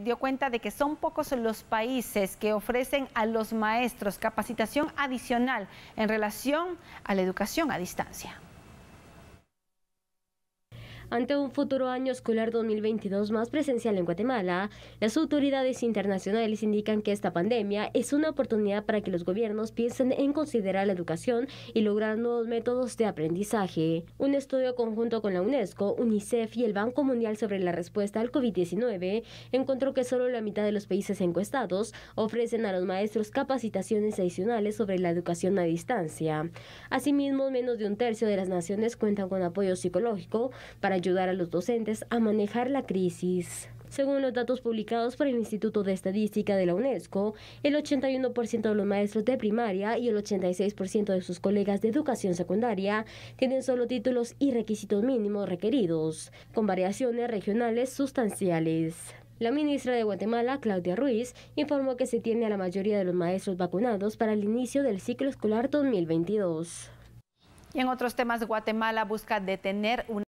dio cuenta de que son pocos los países que ofrecen a los maestros capacitación adicional en relación a la educación a distancia. Ante un futuro año escolar 2022 más presencial en Guatemala, las autoridades internacionales indican que esta pandemia es una oportunidad para que los gobiernos piensen en considerar la educación y lograr nuevos métodos de aprendizaje. Un estudio conjunto con la UNESCO, UNICEF y el Banco Mundial sobre la respuesta al COVID-19 encontró que solo la mitad de los países encuestados ofrecen a los maestros capacitaciones adicionales sobre la educación a distancia. Asimismo, menos de un tercio de las naciones cuentan con apoyo psicológico para ayudar a los docentes a manejar la crisis. Según los datos publicados por el Instituto de Estadística de la UNESCO, el 81% de los maestros de primaria y el 86% de sus colegas de educación secundaria tienen solo títulos y requisitos mínimos requeridos, con variaciones regionales sustanciales. La ministra de Guatemala, Claudia Ruiz, informó que se tiene a la mayoría de los maestros vacunados para el inicio del ciclo escolar 2022. en otros temas, Guatemala busca detener una